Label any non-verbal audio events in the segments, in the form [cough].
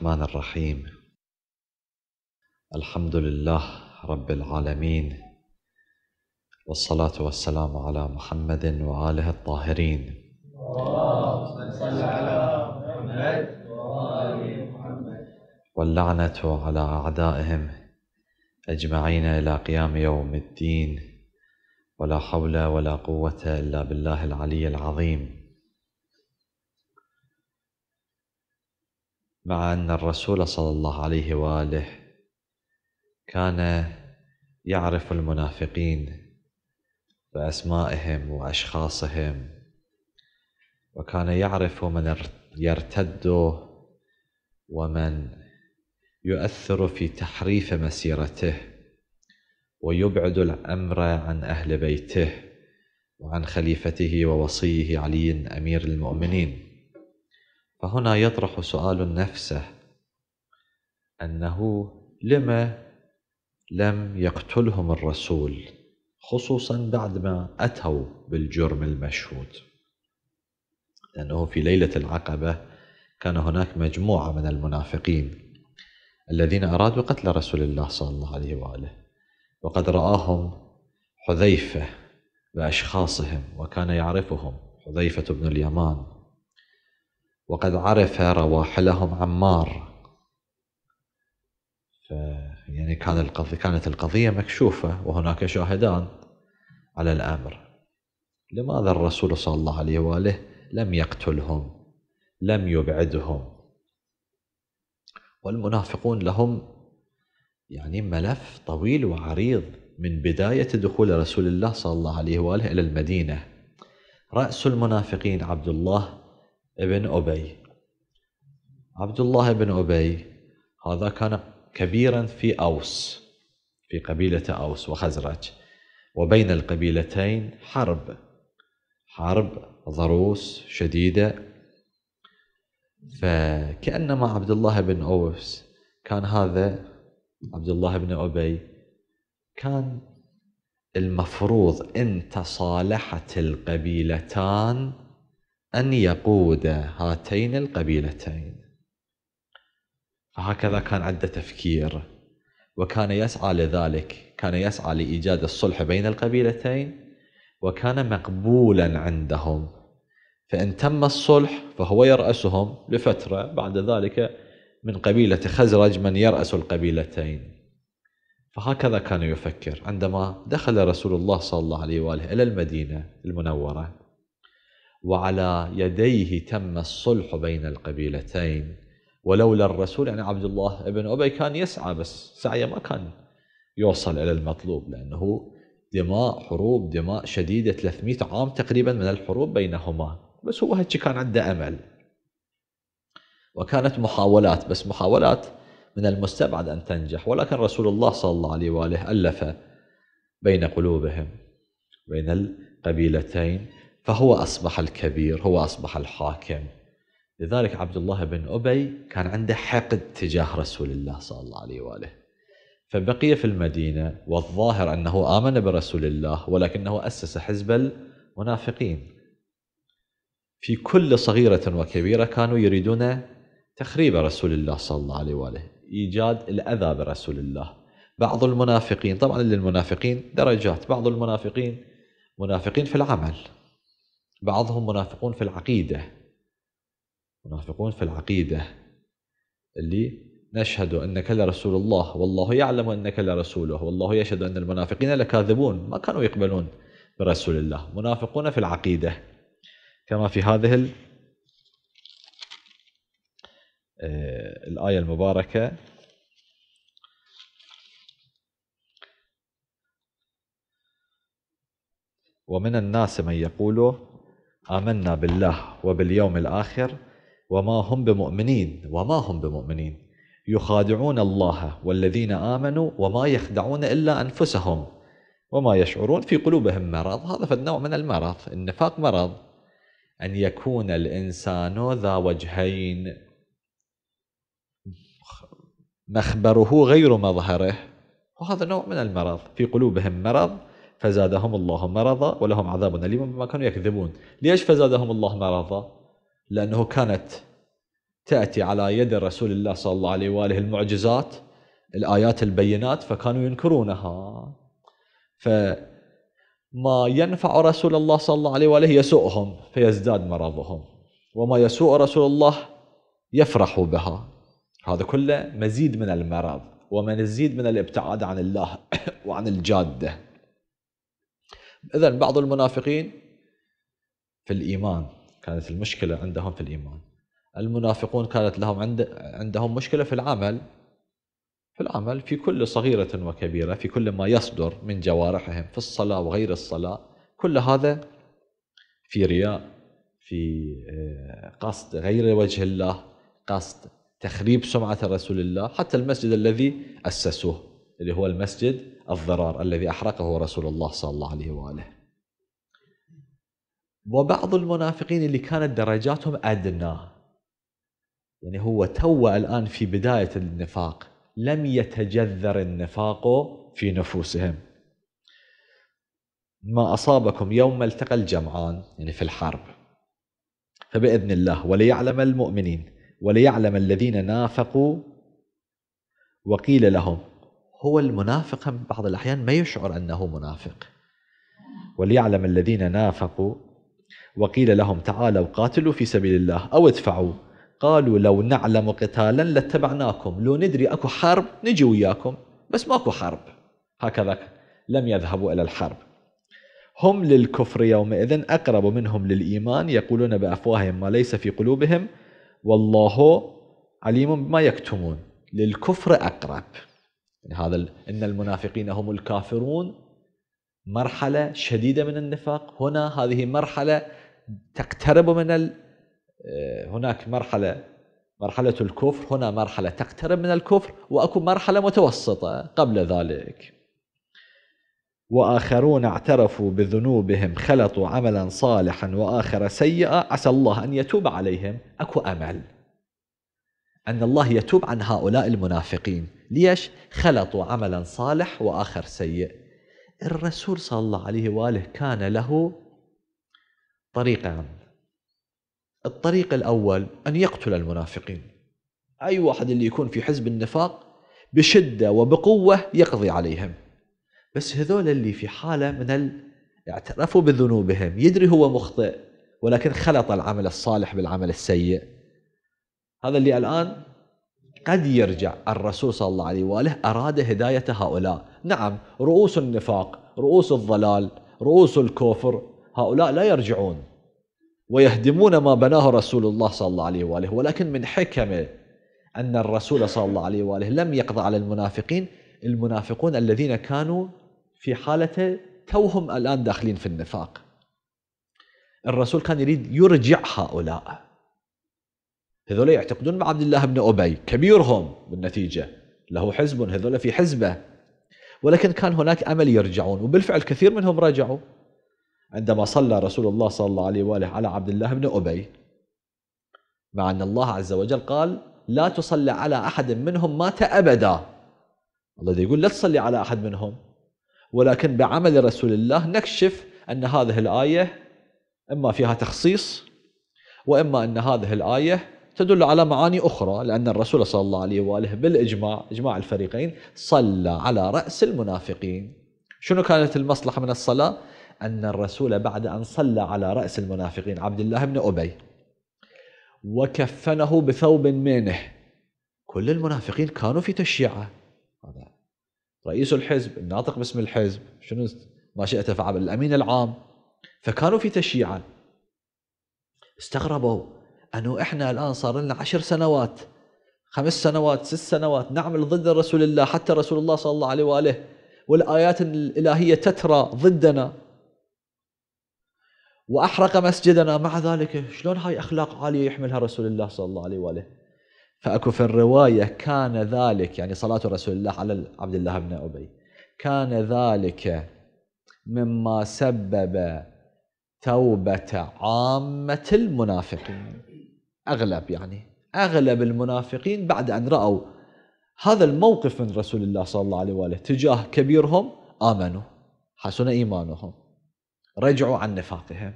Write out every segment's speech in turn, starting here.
الرحمن الرحيم الحمد لله رب العالمين والصلاة والسلام على محمد وآله الطاهرين اللهم صل على محمد محمد واللعنة على أعدائهم أجمعين إلى قيام يوم الدين ولا حول ولا قوة إلا بالله العلي العظيم مع أن الرسول صلى الله عليه وآله كان يعرف المنافقين بأسمائهم وأشخاصهم وكان يعرف من يرتد ومن يؤثر في تحريف مسيرته ويبعد الأمر عن أهل بيته وعن خليفته ووصيه علي أمير المؤمنين فهنا يطرح سؤال نفسه انه لما لم يقتلهم الرسول خصوصا بعدما اتوا بالجرم المشهود لانه في ليله العقبه كان هناك مجموعه من المنافقين الذين ارادوا قتل رسول الله صلى الله عليه واله وقد راهم حذيفه باشخاصهم وكان يعرفهم حذيفه بن اليمان وقد عرف رواحلهم عمار ف يعني كان القضية كانت القضية مكشوفة وهناك شاهدان على الأمر لماذا الرسول صلى الله عليه وآله لم يقتلهم لم يبعدهم والمنافقون لهم يعني ملف طويل وعريض من بداية دخول رسول الله صلى الله عليه وآله إلى المدينة رأس المنافقين عبد الله ابن أبي عبد الله بن أبي هذا كان كبيرا في أوس في قبيلة أوس وخزرج وبين القبيلتين حرب حرب ضروس شديدة فكأنما عبد الله بن أوس كان هذا عبد الله بن أبي كان المفروض إن تصالحت القبيلتان أن يقود هاتين القبيلتين فهكذا كان عنده تفكير وكان يسعى لذلك كان يسعى لإيجاد الصلح بين القبيلتين وكان مقبولا عندهم فإن تم الصلح فهو يرأسهم لفترة بعد ذلك من قبيلة خزرج من يرأس القبيلتين فهكذا كان يفكر عندما دخل رسول الله صلى الله عليه وآله إلى المدينة المنورة وعلى يديه تم الصلح بين القبيلتين ولولا الرسول يعني عبد الله بن أبي كان يسعى بس سعيه ما كان يوصل إلى المطلوب لأنه دماء حروب دماء شديدة 300 عام تقريبا من الحروب بينهما بس هو هيك كان عنده أمل وكانت محاولات بس محاولات من المستبعد أن تنجح ولكن رسول الله صلى الله عليه وآله ألف بين قلوبهم بين القبيلتين فهو أصبح الكبير هو أصبح الحاكم لذلك عبد الله بن أبي كان عنده حقد تجاه رسول الله صلى الله عليه وآله فبقي في المدينة والظاهر أنه آمن برسول الله ولكنه أسس حزب المنافقين في كل صغيرة وكبيرة كانوا يريدون تخريب رسول الله صلى الله عليه وآله إيجاد الأذى برسول الله بعض المنافقين طبعا للمنافقين درجات بعض المنافقين منافقين في العمل بعضهم منافقون في العقيدة منافقون في العقيدة اللي نشهد أنك لرسول الله والله يعلم أنك لرسوله والله يشهد أن المنافقين لكاذبون ما كانوا يقبلون برسول الله منافقون في العقيدة كما في هذه آه، الآية المباركة ومن الناس من يقول آمنا بالله وباليوم الآخر وما هم بمؤمنين وما هم بمؤمنين يخادعون الله والذين آمنوا وما يخدعون إلا أنفسهم وما يشعرون في قلوبهم مرض هذا فالنوع من المرض النفاق مرض أن يكون الإنسان ذا وجهين مخبره غير مظهره وهذا نوع من المرض في قلوبهم مرض فزادهم الله مرضا ولهم عذاب أليم بما كانوا يكذبون ليش فزادهم الله مرضا لأنه كانت تأتي على يد رسول الله صلى الله عليه وآله المعجزات الآيات البينات فكانوا ينكرونها فما ينفع رسول الله صلى الله عليه وآله يسوءهم فيزداد مرضهم وما يسوء رسول الله يفرح بها هذا كله مزيد من المرض ومزيد من الابتعاد عن الله [coughs] وعن الجاده إذا بعض المنافقين في الإيمان كانت المشكلة عندهم في الإيمان المنافقون كانت لهم عند عندهم مشكلة في العمل في العمل في كل صغيرة وكبيرة في كل ما يصدر من جوارحهم في الصلاة وغير الصلاة كل هذا في رياء في آه، قصد غير وجه الله قصد تخريب سمعة رسول الله حتى المسجد الذي أسسوه اللي هو المسجد الضرار الذي أحرقه رسول الله صلى الله عليه وآله وبعض المنافقين اللي كانت درجاتهم أدنى يعني هو تو الآن في بداية النفاق لم يتجذر النفاق في نفوسهم ما أصابكم يوم التقى الجمعان يعني في الحرب فبإذن الله وليعلم المؤمنين وليعلم الذين نافقوا وقيل لهم هو المنافق بعض الأحيان ما يشعر أنه منافق وليعلم الذين نافقوا وقيل لهم تعالوا قاتلوا في سبيل الله أو ادفعوا قالوا لو نعلم قتالا لاتبعناكم لو ندري أكو حرب نجي وياكم بس ماكو حرب هكذا لم يذهبوا إلى الحرب هم للكفر يومئذ أقرب منهم للإيمان يقولون بأفواههم ما ليس في قلوبهم والله عليم بما يكتمون للكفر أقرب يعني هذا ان المنافقين هم الكافرون مرحله شديده من النفاق هنا هذه مرحله تقترب من ال... آه، هناك مرحله مرحله الكفر هنا مرحله تقترب من الكفر واكو مرحله متوسطه قبل ذلك واخرون اعترفوا بذنوبهم خلطوا عملا صالحا واخر سيئا عسى الله ان يتوب عليهم اكو امل أن الله يتوب عن هؤلاء المنافقين ليش؟ خلطوا عملا صالح وآخر سيء الرسول صلى الله عليه وآله كان له طريقان الطريق الأول أن يقتل المنافقين أي واحد اللي يكون في حزب النفاق بشدة وبقوة يقضي عليهم بس هذول اللي في حالة من ال... اعترفوا بذنوبهم يدري هو مخطئ ولكن خلط العمل الصالح بالعمل السيء هذا اللي الآن قد يرجع الرسول صلى الله عليه وآله أراد هداية هؤلاء نعم رؤوس النفاق رؤوس الضلال رؤوس الكفر هؤلاء لا يرجعون ويهدمون ما بناه رسول الله صلى الله عليه وآله ولكن من حكمه أن الرسول صلى الله عليه وآله لم يقضى على المنافقين المنافقون الذين كانوا في حالة توهم الآن داخلين في النفاق الرسول كان يريد يرجع هؤلاء هذول يعتقدون مع عبد الله بن أبي كبيرهم بالنتيجة له حزب هذول في حزبه ولكن كان هناك أمل يرجعون وبالفعل كثير منهم رجعوا عندما صلى رسول الله صلى الله عليه وآله على عبد الله بن أبي مع أن الله عز وجل قال لا تصلي على أحد منهم مات أبدا الله يقول لا تصلي على أحد منهم ولكن بعمل رسول الله نكشف أن هذه الآية إما فيها تخصيص وإما أن هذه الآية تدل على معاني أخرى لأن الرسول صلى الله عليه وآله بالإجماع إجماع الفريقين صلى على رأس المنافقين شنو كانت المصلحة من الصلاة؟ أن الرسول بعد أن صلى على رأس المنافقين عبد الله بن أبي وكفنه بثوب منه كل المنافقين كانوا في تشيعة رئيس الحزب الناطق باسم الحزب شنو ما شئت فعل الأمين العام فكانوا في تشيعة استغربوا أنه إحنا الآن صار لنا عشر سنوات خمس سنوات ست سنوات نعمل ضد رسول الله حتى رسول الله صلى الله عليه وآله والآيات الإلهية تترى ضدنا وأحرق مسجدنا مع ذلك شلون هاي أخلاق عالية يحملها رسول الله صلى الله عليه وآله فأكو في الرواية كان ذلك يعني صلاة رسول الله على عبد الله بن أبي كان ذلك مما سبب توبة عامة المنافقين أغلب يعني أغلب المنافقين بعد أن رأوا هذا الموقف من رسول الله صلى الله عليه وآله تجاه كبيرهم آمنوا حسن إيمانهم رجعوا عن نفاقهم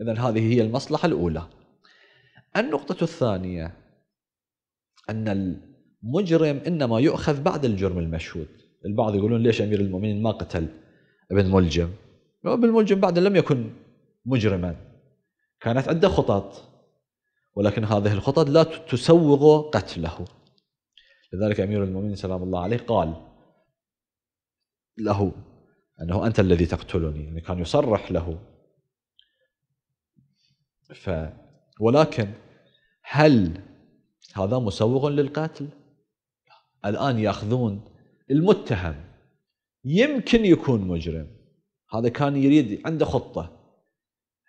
إذا هذه هي المصلحة الأولى النقطة الثانية أن المجرم إنما يؤخذ بعد الجرم المشهود البعض يقولون ليش أمير المؤمنين ما قتل ابن ملجم ابن ملجم بعد لم يكن مجرما كانت عنده خطط ولكن هذه الخطط لا تسوغ قتله لذلك أمير المؤمنين سلام الله عليه قال له أنه أنت الذي تقتلني يعني كان يصرح له ف ولكن هل هذا مسوغ للقتل الآن يأخذون المتهم يمكن يكون مجرم هذا كان يريد عنده خطة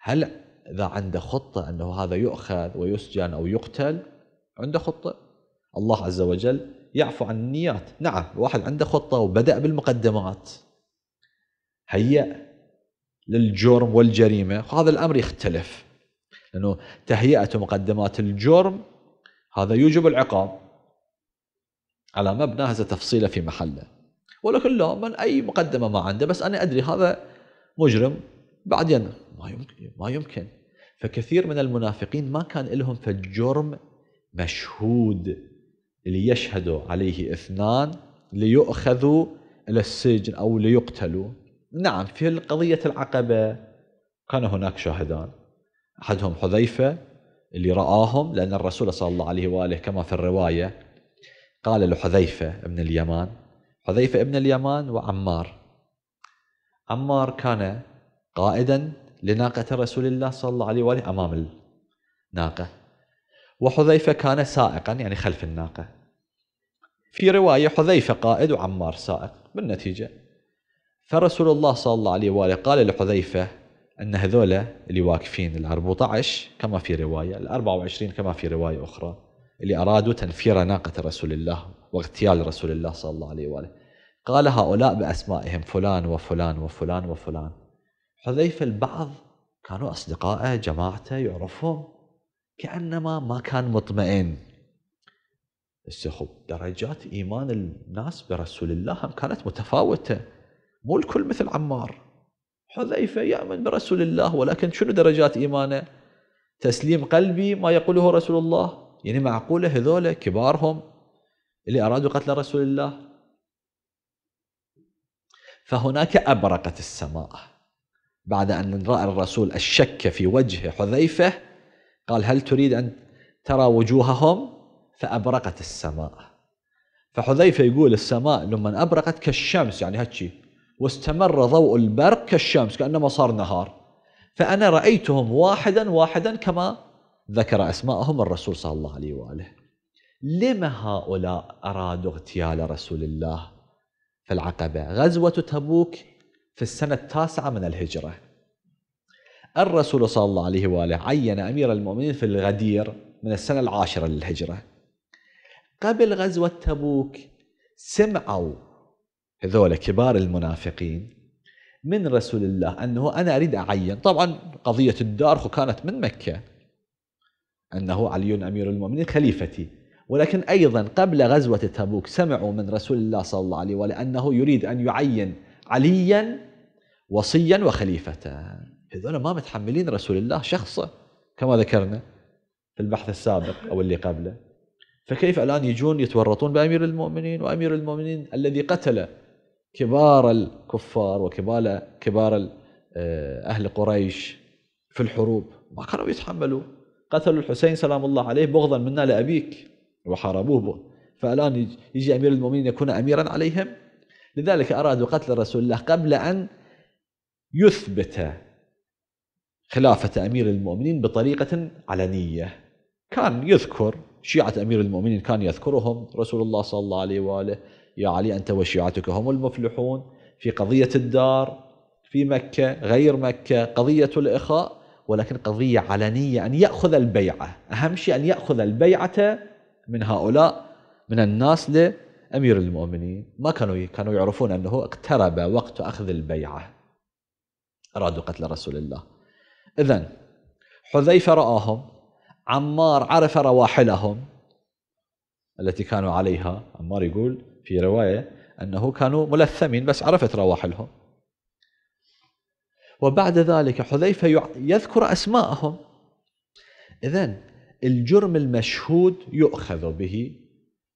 هل إذا عنده خطة أنه هذا يؤخذ ويسجن أو يقتل عنده خطة الله عز وجل يعفو عن النيات نعم الواحد عنده خطة وبدأ بالمقدمات هيأ للجرم والجريمة هذا الأمر يختلف لأنه تهيئة مقدمات الجرم هذا يوجب العقاب على مبنى هذا تفصيله في محله ولكن لا من أي مقدمة ما عنده بس أنا أدري هذا مجرم بعدين ما يمكن ما يمكن فكثير من المنافقين ما كان لهم فالجرم مشهود ليشهدوا عليه اثنان ليؤخذوا الى السجن او ليقتلوا نعم في قضيه العقبه كان هناك شاهدان احدهم حذيفه اللي راهم لان الرسول صلى الله عليه واله كما في الروايه قال لحذيفه ابن اليمان حذيفه ابن اليمان وعمار عمار كان قائدا لناقة رسول الله صلى الله عليه وآله أمام الناقة وحذيفة كان سائقا يعني خلف الناقة في رواية حذيفة قائد وعمار سائق بالنتيجة فرسول الله صلى الله عليه وآله قال لحذيفة أن هذولا اللي واقفين ال 14 كما في رواية ال 24 كما في رواية أخرى اللي أرادوا تنفير ناقة رسول الله واغتيال رسول الله صلى الله عليه وآله قال هؤلاء بأسمائهم فلان وفلان وفلان وفلان حذيفة البعض كانوا أصدقائه جماعته يعرفهم كأنما ما كان مطمئن السخب درجات إيمان الناس برسول الله هم كانت متفاوتة مو الكل مثل عمار حذيفة يأمن برسول الله ولكن شنو درجات إيمانه تسليم قلبي ما يقوله رسول الله يعني معقولة هذول كبارهم اللي أرادوا قتل رسول الله فهناك أبرقت السماء بعد أن رأى الرسول الشك في وجه حذيفة قال هل تريد أن ترى وجوههم فأبرقت السماء فحذيفة يقول السماء لما أبرقت كالشمس يعني هاتشي واستمر ضوء البرق كالشمس كأنما صار نهار فأنا رأيتهم واحدا واحدا كما ذكر أسماءهم الرسول صلى الله عليه وآله لما هؤلاء أرادوا اغتيال رسول الله في العقبة غزوة تبوك في السنة التاسعة من الهجرة الرسول صلى الله عليه وآله عين أمير المؤمنين في الغدير من السنة العاشرة للهجرة قبل غزوة تبوك سمعوا هذول كبار المنافقين من رسول الله أنه أنا أريد أعين طبعا قضية الدار كانت من مكة أنه علي أمير المؤمنين خليفتي ولكن أيضا قبل غزوة تبوك سمعوا من رسول الله صلى الله عليه وآله أنه يريد أن يعين عليا وصيا وخليفة هذول ما متحملين رسول الله شخصه كما ذكرنا في البحث السابق أو اللي قبله فكيف الآن يجون يتورطون بأمير المؤمنين وأمير المؤمنين الذي قتل كبار الكفار وكبار كبار آه، أهل قريش في الحروب ما كانوا يتحملوا قتلوا الحسين سلام الله عليه بغضا منا لأبيك وحاربوه فالآن يجي أمير المؤمنين يكون أميرا عليهم لذلك أرادوا قتل رسول الله قبل أن يثبت خلافة أمير المؤمنين بطريقة علنية كان يذكر شيعة أمير المؤمنين كان يذكرهم رسول الله صلى الله عليه وآله يا علي أنت وشيعتك هم المفلحون في قضية الدار في مكة غير مكة قضية الإخاء ولكن قضية علنية أن يأخذ البيعة أهم شيء أن يأخذ البيعة من هؤلاء من الناس امير المؤمنين ما كانوا كانوا يعرفون انه اقترب وقت اخذ البيعه ارادوا قتل رسول الله اذا حذيفه راهم عمار عرف رواحلهم التي كانوا عليها عمار يقول في روايه انه كانوا ملثمين بس عرفت رواحلهم وبعد ذلك حذيفه يذكر اسماءهم اذا الجرم المشهود يؤخذ به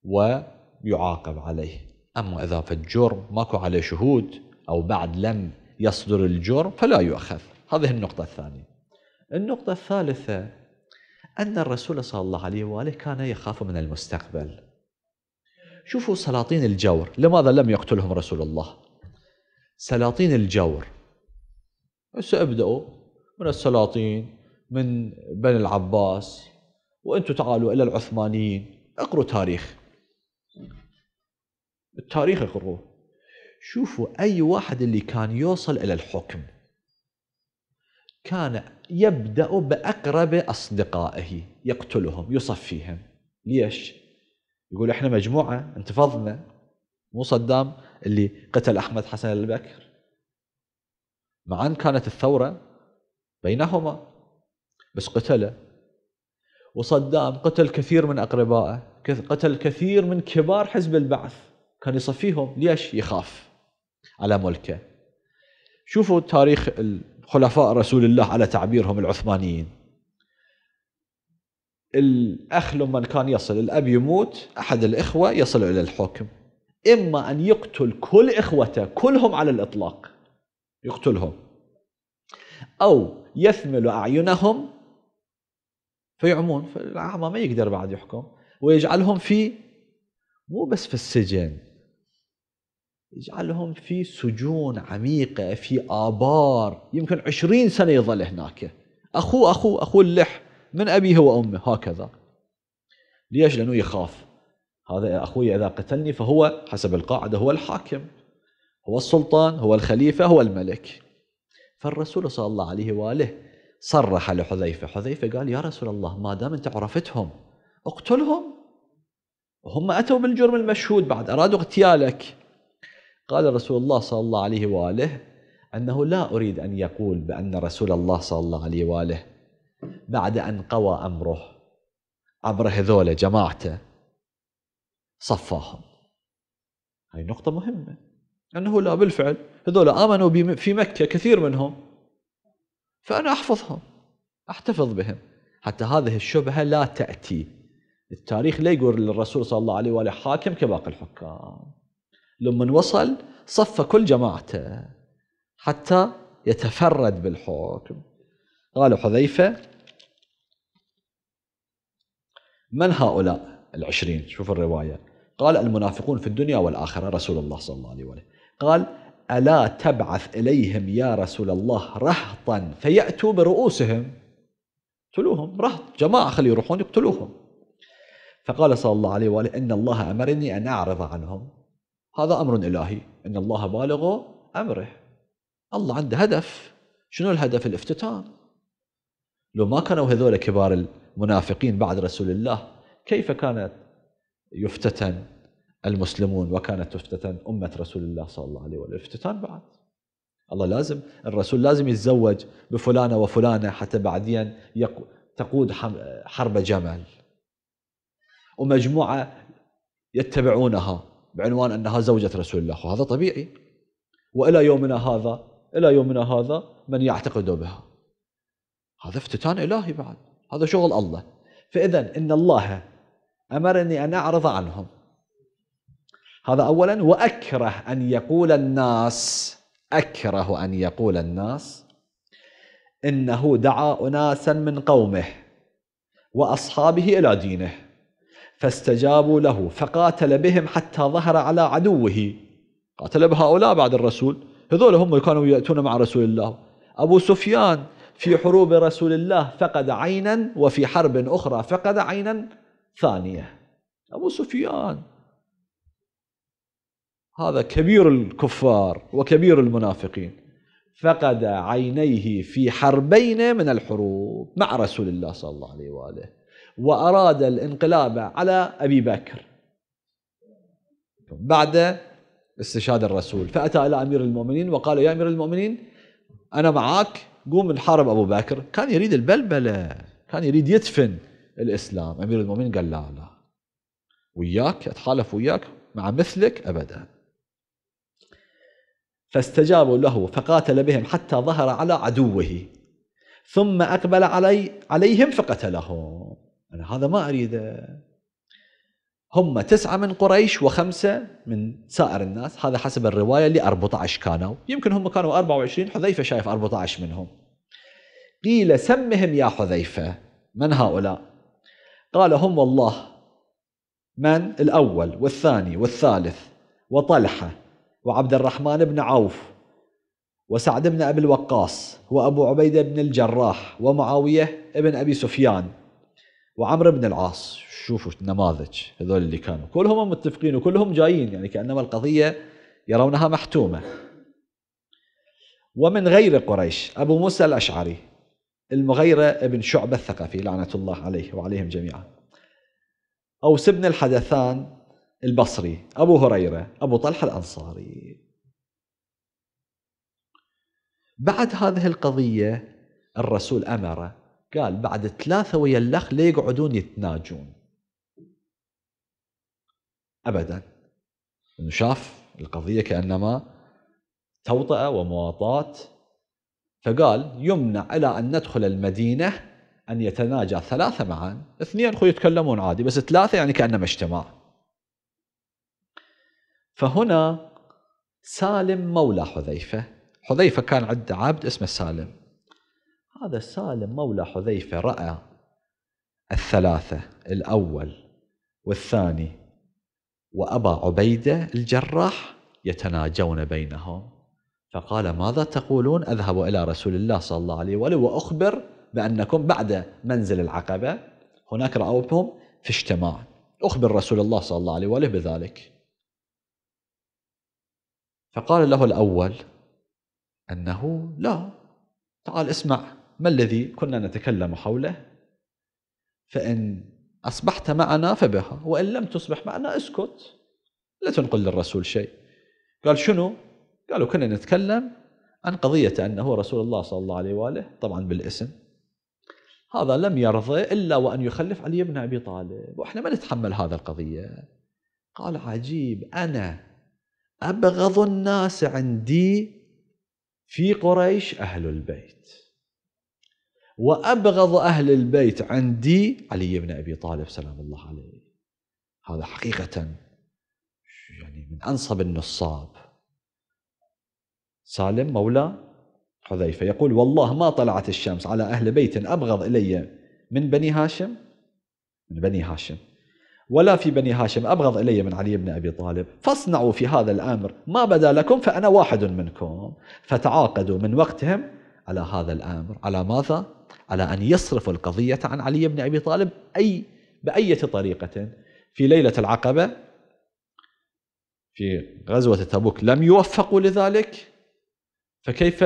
و يعاقب عليه أما إذا في الجرم ماكو عليه شهود أو بعد لم يصدر الجرم فلا يؤخذ هذه النقطة الثانية النقطة الثالثة أن الرسول صلى الله عليه وآله كان يخاف من المستقبل شوفوا سلاطين الجور لماذا لم يقتلهم رسول الله سلاطين الجور سأبدأوا من السلاطين من بني العباس وانتم تعالوا إلى العثمانيين اقروا تاريخ التاريخ يقروه شوفوا أي واحد اللي كان يوصل إلى الحكم كان يبدأ بأقرب أصدقائه يقتلهم يصفيهم ليش؟ يقول احنا مجموعة انتفضنا مو صدام اللي قتل أحمد حسن البكر مع أن كانت الثورة بينهما بس قتله وصدام قتل كثير من أقربائه قتل كثير من كبار حزب البعث كان يصفيهم ليش يخاف على ملكه شوفوا تاريخ خلفاء رسول الله على تعبيرهم العثمانيين الأخ لما كان يصل الأب يموت أحد الإخوة يصل إلى الحكم إما أن يقتل كل إخوته كلهم على الإطلاق يقتلهم أو يثمل أعينهم فيعمون فالأعمى ما يقدر بعد يحكم ويجعلهم في مو بس في السجن يجعلهم في سجون عميقة في آبار يمكن عشرين سنة يظل هناك أخوه أخوه أخوه اللح من أبيه وأمه هكذا ليش لأنه يخاف هذا أخوي إذا قتلني فهو حسب القاعدة هو الحاكم هو السلطان هو الخليفة هو الملك فالرسول صلى الله عليه وآله صرح لحذيفة حذيفة قال يا رسول الله ما دام أنت عرفتهم اقتلهم وهم أتوا بالجرم المشهود بعد أرادوا اغتيالك قال رسول الله صلى الله عليه وآله أنه لا أريد أن يقول بأن رسول الله صلى الله عليه وآله بعد أن قوى أمره عبر هذول جماعته صفاهم هاي نقطة مهمة أنه لا بالفعل هذول آمنوا في مكة كثير منهم فأنا أحفظهم أحتفظ بهم حتى هذه الشبهة لا تأتي التاريخ لا يقول للرسول صلى الله عليه وآله حاكم كباقي الحكام لما وصل صف كل جماعته حتى يتفرد بالحكم قالوا حذيفة من هؤلاء العشرين شوف الرواية قال المنافقون في الدنيا والآخرة رسول الله صلى الله عليه وآله قال ألا تبعث إليهم يا رسول الله رهطا فيأتوا برؤوسهم اقتلوهم رهط جماعة خلي يروحون يقتلوهم فقال صلى الله عليه وآله إن الله أمرني أن أعرض عنهم هذا امر الهي ان الله بالغ امره الله عنده هدف شنو الهدف الافتتان لو ما كانوا هذول كبار المنافقين بعد رسول الله كيف كانت يفتتن المسلمون وكانت تفتتن أمة رسول الله صلى الله عليه وسلم افتتان بعد الله لازم الرسول لازم يتزوج بفلانة وفلانة حتى بعدين تقود حرب جمل ومجموعة يتبعونها بعنوان انها زوجة رسول الله وهذا طبيعي والى يومنا هذا الى يومنا هذا من يعتقد بها هذا افتتان الهي بعد هذا شغل الله فاذا ان الله امرني ان اعرض عنهم هذا اولا واكره ان يقول الناس اكره ان يقول الناس انه دعا اناسا من قومه واصحابه الى دينه فاستجابوا له فقاتل بهم حتى ظهر على عدوه قاتل بهؤلاء بعد الرسول هذول هم كانوا يأتون مع رسول الله أبو سفيان في حروب رسول الله فقد عينا وفي حرب أخرى فقد عينا ثانية أبو سفيان هذا كبير الكفار وكبير المنافقين فقد عينيه في حربين من الحروب مع رسول الله صلى الله عليه وآله وأراد الانقلاب على أبي بكر بعد استشهاد الرسول فأتى إلى أمير المؤمنين وقال يا أمير المؤمنين أنا معك قوم نحارب أبو بكر كان يريد البلبلة كان يريد يدفن الإسلام أمير المؤمنين قال لا لا وياك أتحالف وياك مع مثلك أبدا فاستجابوا له فقاتل بهم حتى ظهر على عدوه ثم أقبل علي عليهم فقتلهم أنا هذا ما أريده هم تسعة من قريش وخمسة من سائر الناس هذا حسب الرواية اللي 14 كانوا يمكن هم كانوا 24 حذيفة شايف 14 منهم قيل سمهم يا حذيفة من هؤلاء قال هم والله من الأول والثاني والثالث وطلحة وعبد الرحمن بن عوف وسعد بن أبي الوقاص وأبو عبيدة بن الجراح ومعاوية بن أبي سفيان وعمرو بن العاص شوفوا نماذج هذول اللي كانوا كلهم متفقين وكلهم جايين يعني كأنما القضية يرونها محتومة ومن غير قريش أبو موسى الأشعري المغيرة بن شعبة الثقفي لعنة الله عليه وعليهم جميعا أوس بن الحدثان البصري أبو هريرة أبو طلحة الأنصاري بعد هذه القضية الرسول أمر قال بعد ثلاثة ويا الأخ لا يقعدون يتناجون أبدا إنه شاف القضية كأنما توطئة ومواطاة فقال يمنع على أن ندخل المدينة أن يتناجى ثلاثة معا اثنين خو يتكلمون عادي بس ثلاثة يعني كأنما اجتماع فهنا سالم مولى حذيفة حذيفة كان عنده عبد اسمه سالم هذا سالم مولى حذيفة رأى الثلاثة الأول والثاني وأبا عبيدة الجراح يتناجون بينهم فقال ماذا تقولون أذهب إلى رسول الله صلى الله عليه وآله وأخبر بأنكم بعد منزل العقبة هناك رأوهم في اجتماع أخبر رسول الله صلى الله عليه وآله بذلك فقال له الأول أنه لا تعال اسمع ما الذي كنا نتكلم حوله فإن أصبحت معنا فبها وإن لم تصبح معنا اسكت لا تنقل للرسول شيء قال شنو قالوا كنا نتكلم عن قضية أنه رسول الله صلى الله عليه وآله طبعا بالاسم هذا لم يرضى إلا وأن يخلف علي بن أبي طالب وإحنا ما نتحمل هذا القضية قال عجيب أنا أبغض الناس عندي في قريش أهل البيت وأبغض أهل البيت عندي علي بن أبي طالب سلام الله عليه هذا حقيقة يعني من أنصب النصاب سالم مولى حذيفة يقول والله ما طلعت الشمس على أهل بيت أبغض إلي من بني هاشم من بني هاشم ولا في بني هاشم أبغض إلي من علي بن أبي طالب فاصنعوا في هذا الأمر ما بدا لكم فأنا واحد منكم فتعاقدوا من وقتهم على هذا الأمر على ماذا؟ على أن يصرف القضية عن علي بن أبي طالب أي بأية طريقة في ليلة العقبة في غزوة تبوك لم يوفقوا لذلك فكيف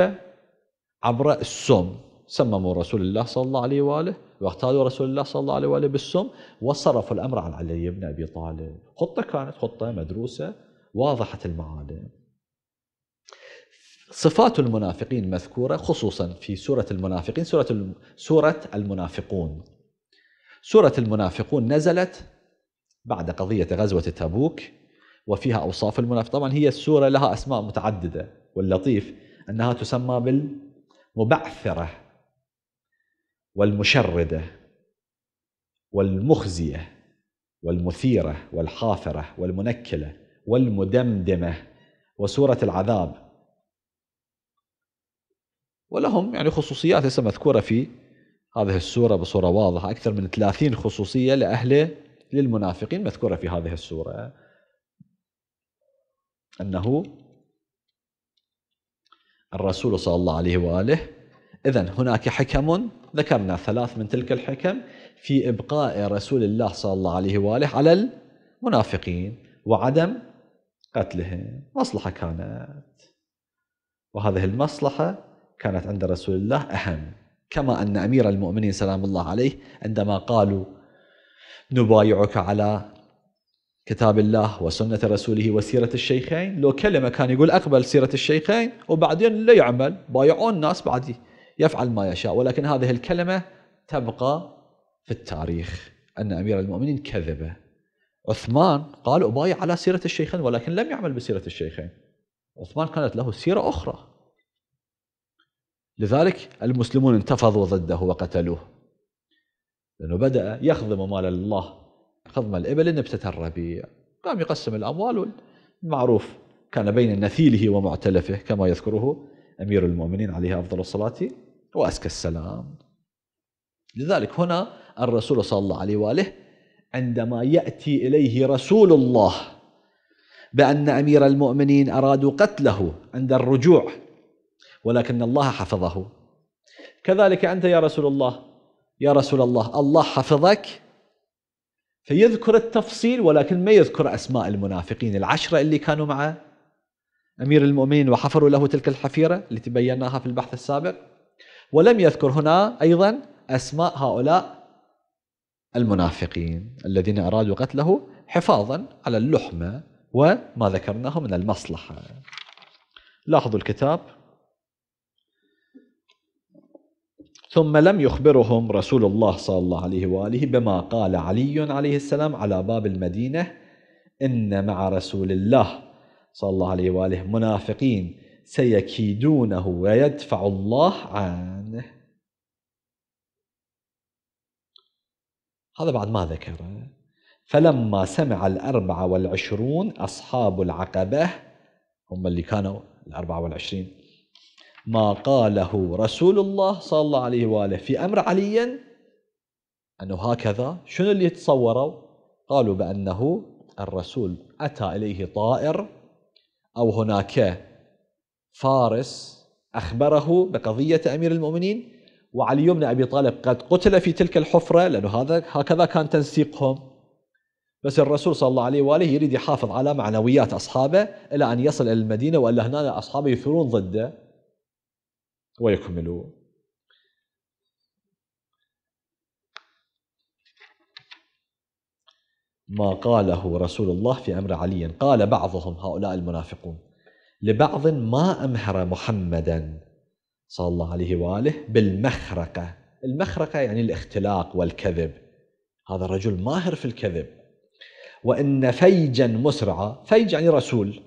عبر السم سمموا رسول الله صلى الله عليه وآله واغتالوا رسول الله صلى الله عليه وآله بالسم وصرفوا الأمر عن علي بن أبي طالب خطة كانت خطة مدروسة واضحة المعالم صفات المنافقين مذكورة خصوصا في سورة المنافقين سورة سورة المنافقون سورة المنافقون نزلت بعد قضية غزوة تبوك وفيها أوصاف المنافق طبعا هي السورة لها أسماء متعددة واللطيف أنها تسمى بالمبعثرة والمشردة والمخزية والمثيرة والحافرة والمنكلة والمدمدمة وسورة العذاب ولهم يعني خصوصيات لسه مذكورة في هذه السورة بصورة واضحة أكثر من 30 خصوصية لأهل للمنافقين مذكورة في هذه السورة أنه الرسول صلى الله عليه وآله إذا هناك حكم ذكرنا ثلاث من تلك الحكم في إبقاء رسول الله صلى الله عليه وآله على المنافقين وعدم قتلهم مصلحة كانت وهذه المصلحة كانت عند رسول الله أهم كما أن أمير المؤمنين سلام الله عليه عندما قالوا نبايعك على كتاب الله وسنة رسوله وسيرة الشيخين لو كلمة كان يقول أقبل سيرة الشيخين وبعدين لا يعمل بايعون الناس بعد يفعل ما يشاء ولكن هذه الكلمة تبقى في التاريخ أن أمير المؤمنين كذبه عثمان قال أبايع على سيرة الشيخين ولكن لم يعمل بسيرة الشيخين عثمان كانت له سيرة أخرى لذلك المسلمون انتفضوا ضده وقتلوه لأنه بدأ يخضم مال الله خضم الإبل نبتة الربيع قام يقسم الأموال المعروف كان بين نثيله ومعتلفه كما يذكره أمير المؤمنين عليه أفضل الصلاة وأزكى السلام لذلك هنا الرسول صلى الله عليه وآله عندما يأتي إليه رسول الله بأن أمير المؤمنين أرادوا قتله عند الرجوع ولكن الله حفظه كذلك أنت يا رسول الله يا رسول الله الله حفظك فيذكر التفصيل ولكن ما يذكر أسماء المنافقين العشرة اللي كانوا مع أمير المؤمنين وحفروا له تلك الحفيرة التي بيناها في البحث السابق ولم يذكر هنا أيضا أسماء هؤلاء المنافقين الذين أرادوا قتله حفاظا على اللحمة وما ذكرناه من المصلحة لاحظوا الكتاب ثم لم يخبرهم رسول الله صلى الله عليه وآله بما قال علي عليه السلام على باب المدينة إن مع رسول الله صلى الله عليه وآله منافقين سيكيدونه ويدفع الله عنه هذا بعد ما ذكره فلما سمع الأربعة والعشرون أصحاب العقبة هم اللي كانوا الأربعة والعشرين ما قاله رسول الله صلى الله عليه وآله في أمر علي أنه هكذا شنو اللي تصوروا قالوا بأنه الرسول أتى إليه طائر أو هناك فارس أخبره بقضية أمير المؤمنين وعلي بن أبي طالب قد قتل في تلك الحفرة لأنه هذا هكذا كان تنسيقهم بس الرسول صلى الله عليه وآله يريد يحافظ على معنويات أصحابه إلى أن يصل إلى المدينة وإلا هنا أصحابه يثورون ضده ويكمل ما قاله رسول الله في أمر علي قال بعضهم هؤلاء المنافقون لبعض ما أمهر محمدا صلى الله عليه وآله بالمخرقة المخرقة يعني الاختلاق والكذب هذا الرجل ماهر في الكذب وإن فيجا مسرعا فيج يعني رسول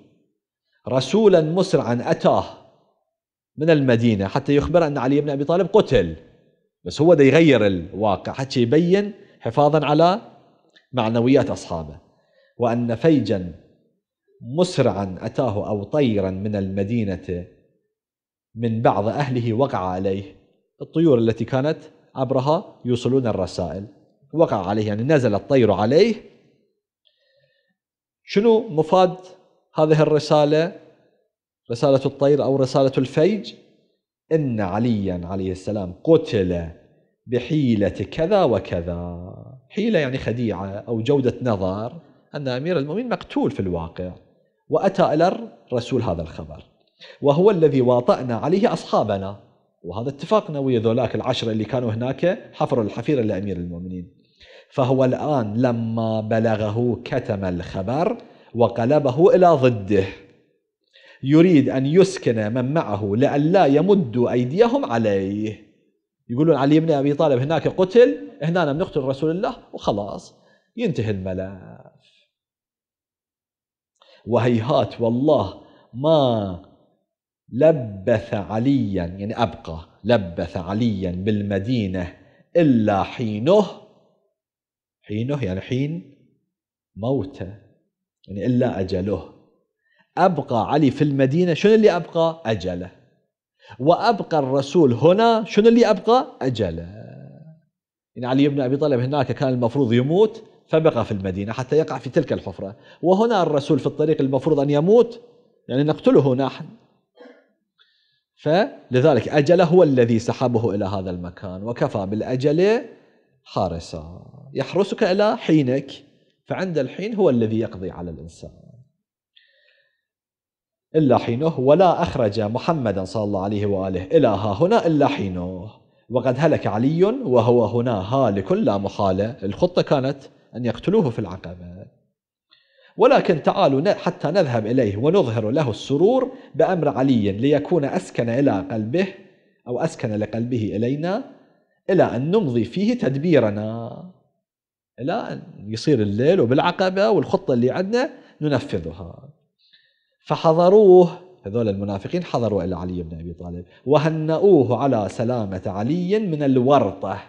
رسولا مسرعا أتاه من المدينة حتى يخبر أن علي بن أبي طالب قتل بس هو ده يغير الواقع حتى يبين حفاظا على معنويات أصحابه وأن فيجا مسرعا أتاه أو طيرا من المدينة من بعض أهله وقع عليه الطيور التي كانت عبرها يوصلون الرسائل وقع عليه يعني نزل الطير عليه شنو مفاد هذه الرسالة رسالة الطير أو رسالة الفيج إن عليا عليه السلام قتل بحيلة كذا وكذا حيلة يعني خديعة أو جودة نظر أن أمير المؤمنين مقتول في الواقع وأتى إلى الرسول هذا الخبر وهو الذي واطأنا عليه أصحابنا وهذا اتفاقنا ويا ذولاك العشرة اللي كانوا هناك حفروا الحفيرة لأمير المؤمنين فهو الآن لما بلغه كتم الخبر وقلبه إلى ضده يريد أن يسكن من معه لئلا يمدوا أيديهم عليه يقولون علي بن أبي طالب هناك قتل هنا بنقتل رسول الله وخلاص ينتهي الملف وهيهات والله ما لبث عليا يعني أبقى لبث عليا بالمدينة إلا حينه حينه يعني حين موته يعني إلا أجله أبقى علي في المدينة شنو اللي أبقى أجله وأبقى الرسول هنا شنو اللي أبقى أجله إن يعني علي بن أبي طالب هناك كان المفروض يموت فبقى في المدينة حتى يقع في تلك الحفرة وهنا الرسول في الطريق المفروض أن يموت يعني نقتله نحن فلذلك أجله هو الذي سحبه إلى هذا المكان وكفى بالأجل حارسا يحرسك إلى حينك فعند الحين هو الذي يقضي على الإنسان إلا حينه ولا أخرج محمدا صلى الله عليه وآله إلى ها هنا إلا حينه وقد هلك علي وهو هنا هالك لا محالة الخطة كانت أن يقتلوه في العقبة ولكن تعالوا حتى نذهب إليه ونظهر له السرور بأمر علي ليكون أسكن إلى قلبه أو أسكن لقلبه إلينا إلى أن نمضي فيه تدبيرنا إلى أن يصير الليل وبالعقبة والخطة اللي عندنا ننفذها فحضروه هذول المنافقين حضروا إلى علي بن أبي طالب وهنؤوه على سلامة علي من الورطة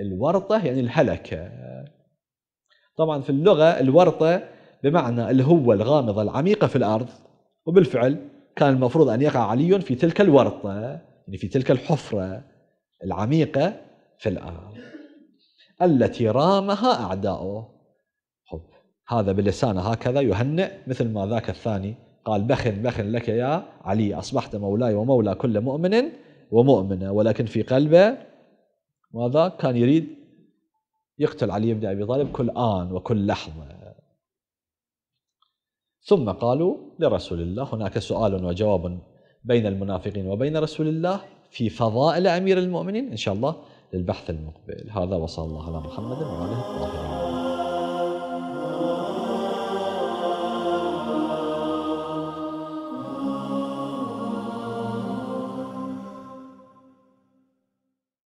الورطة يعني الهلكة طبعا في اللغة الورطة بمعنى الهوة الغامضة العميقة في الأرض وبالفعل كان المفروض أن يقع علي في تلك الورطة يعني في تلك الحفرة العميقة في الأرض التي رامها أعداؤه هذا بلسانه هكذا يهنئ مثل ما ذاك الثاني قال بخ بخ لك يا علي أصبحت مولاي ومولى كل مؤمن ومؤمنة ولكن في قلبه ماذا كان يريد يقتل علي بن أبي طالب كل آن وكل لحظة ثم قالوا لرسول الله هناك سؤال وجواب بين المنافقين وبين رسول الله في فضائل أمير المؤمنين إن شاء الله للبحث المقبل هذا وصلى الله على محمد وعلى اله وصحبه